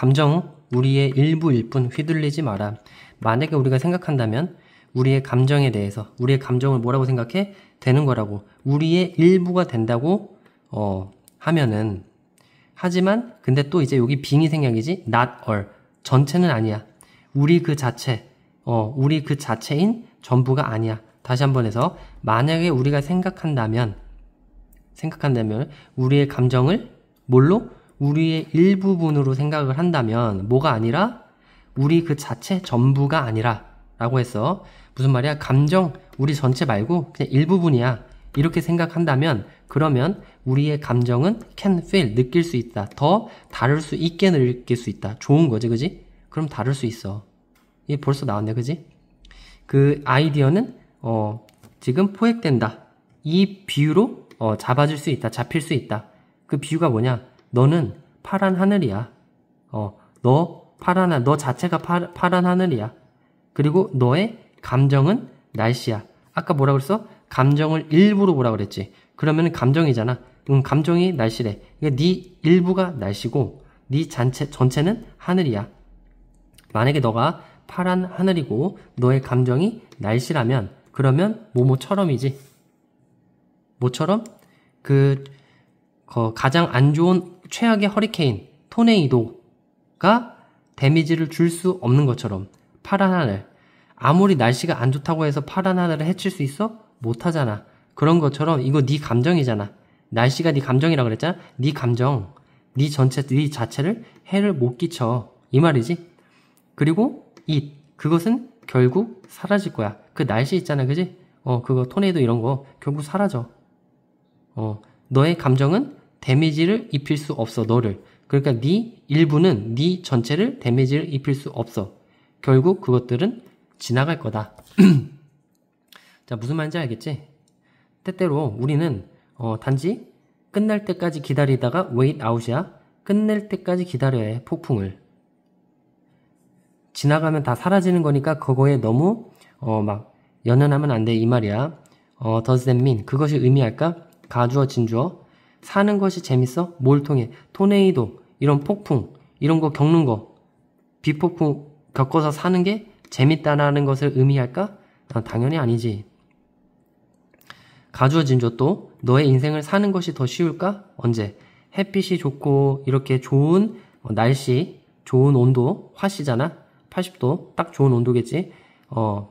감정 우리의 일부일 뿐 휘둘리지 마라. 만약에 우리가 생각한다면 우리의 감정에 대해서 우리의 감정을 뭐라고 생각해? 되는 거라고 우리의 일부가 된다고 어, 하면은 하지만 근데 또 이제 여기 빙이 생략이지 not all 전체는 아니야. 우리 그 자체 어, 우리 그 자체인 전부가 아니야. 다시 한번 해서 만약에 우리가 생각한다면 생각한다면 우리의 감정을 뭘로 우리의 일부분으로 생각을 한다면 뭐가 아니라 우리 그 자체 전부가 아니라 라고 해서 무슨 말이야? 감정 우리 전체 말고 그냥 일부분이야. 이렇게 생각한다면 그러면 우리의 감정은 can feel 느낄 수 있다. 더 다를 수 있게 느낄 수 있다. 좋은 거지, 그지? 그럼 다를 수 있어. 이게 벌써 나왔네, 그지? 그 아이디어는 어, 지금 포획된다. 이 비유로 어, 잡아줄 수 있다. 잡힐 수 있다. 그 비유가 뭐냐? 너는 파란 하늘이야. 어, 너 파란 하너 자체가 파, 파란 하늘이야. 그리고 너의 감정은 날씨야. 아까 뭐라 그랬어? 감정을 일부로 보라 그랬지. 그러면 감정이잖아. 응, 감정이 날씨래. 그러니까 네 일부가 날씨고 네 전체 전체는 하늘이야. 만약에 너가 파란 하늘이고 너의 감정이 날씨라면 그러면 모모처럼이지. 모처럼 그 어, 가장 안 좋은 최악의 허리케인 토네이도가 데미지를 줄 수 없는 것처럼 파란 하늘 아무리 날씨가 안 좋다고 해서 파란 하늘을 해칠 수 있어? 못하잖아. 그런 것처럼 이거 네 감정이잖아. 날씨가 네 감정이라 고 그랬잖아. 네 감정, 네 전체, 네 자체를 해를 못 끼쳐. 이 말이지. 그리고 이 그것은 결국 사라질 거야. 그 날씨 있잖아, 그지? 어, 그거 토네이도 이런 거 결국 사라져. 어, 너의 감정은 데미지를 입힐 수 없어 너를 그러니까 네 일부는 네 전체를 데미지를 입힐 수 없어 결국 그것들은 지나갈 거다 자 무슨 말인지 알겠지 때때로 우리는 어, 단지 끝날 때까지 기다리다가 웨이트 아웃이야 끝낼 때까지 기다려야 해 폭풍을 지나가면 다 사라지는 거니까 그거에 너무 어, 막 연연하면 안 돼 이 말이야 어, does that mean 그것이 의미할까 가주어 진주어 사는 것이 재밌어? 뭘 통해? 토네이도, 이런 폭풍, 이런 거 겪는 거, 비폭풍 겪어서 사는 게 재밌다라는 것을 의미할까? 난 당연히 아니지. 가주어진조 또 너의 인생을 사는 것이 더 쉬울까? 언제? 햇빛이 좋고 이렇게 좋은 뭐 날씨, 좋은 온도, 화시잖아 80도, 딱 좋은 온도겠지? 어,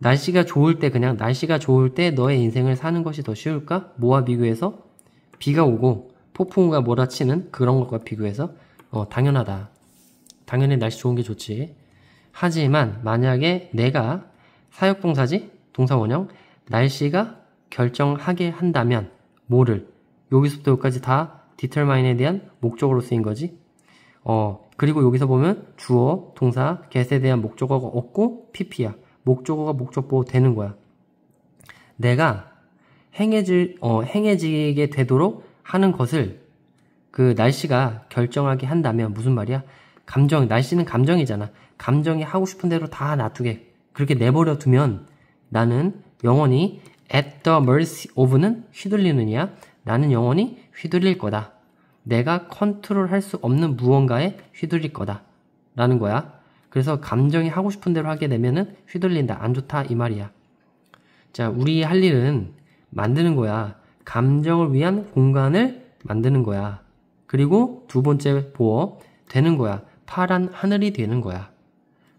날씨가 좋을 때 그냥 날씨가 좋을 때 너의 인생을 사는 것이 더 쉬울까? 뭐와 비교해서 비가 오고 폭풍우가 몰아치는 그런 것과 비교해서 어, 당연하다. 당연히 날씨 좋은 게 좋지. 하지만 만약에 내가 사역봉사지 동사원형 날씨가 결정하게 한다면 뭐를 여기서부터 여기까지 다 디털마인에 대한 목적으로 쓰인 거지. 어 그리고 여기서 보면 주어, 동사, g e 에 대한 목적어가 없고 pp야. 목적어가 목적보호 되는 거야. 내가 행해질, 어, 행해지게 되도록 하는 것을 그 날씨가 결정하게 한다면 무슨 말이야? 감정, 날씨는 감정이잖아. 감정이 하고 싶은 대로 다 놔두게. 그렇게 내버려 두면 나는 영원히 at the mercy of는 휘둘리느냐 나는 영원히 휘둘릴 거다. 내가 컨트롤 할수 없는 무언가에 휘둘릴 거다. 라는 거야. 그래서 감정이 하고 싶은 대로 하게 되면은 휘둘린다. 안 좋다. 이 말이야. 자, 우리 할 일은 만드는 거야. 감정을 위한 공간을 만드는 거야. 그리고 두 번째 보어, 되는 거야. 파란 하늘이 되는 거야.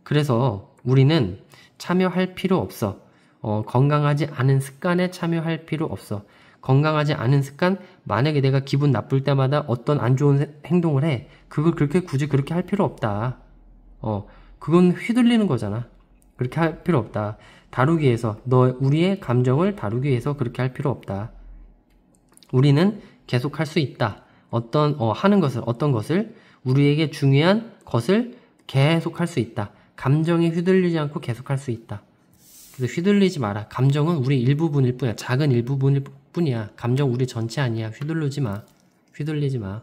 그래서 우리는 참여할 필요 없어. 어, 건강하지 않은 습관에 참여할 필요 없어. 건강하지 않은 습관, 만약에 내가 기분 나쁠 때마다 어떤 안 좋은 행동을 해. 그걸 그렇게 굳이 그렇게 할 필요 없다. 어, 그건 휘둘리는 거잖아. 그렇게 할 필요 없다. 다루기 위해서 너 우리의 감정을 다루기 위해서 그렇게 할 필요 없다. 우리는 계속 할 수 있다. 어떤 어, 하는 것을 어떤 것을 우리에게 중요한 것을 계속 할 수 있다. 감정에 휘둘리지 않고 계속 할 수 있다. 그래서 휘둘리지 마라. 감정은 우리 일부분일 뿐이야. 작은 일부분일 뿐이야. 감정 우리 전체 아니야. 휘둘르지 마. 휘둘리지 마.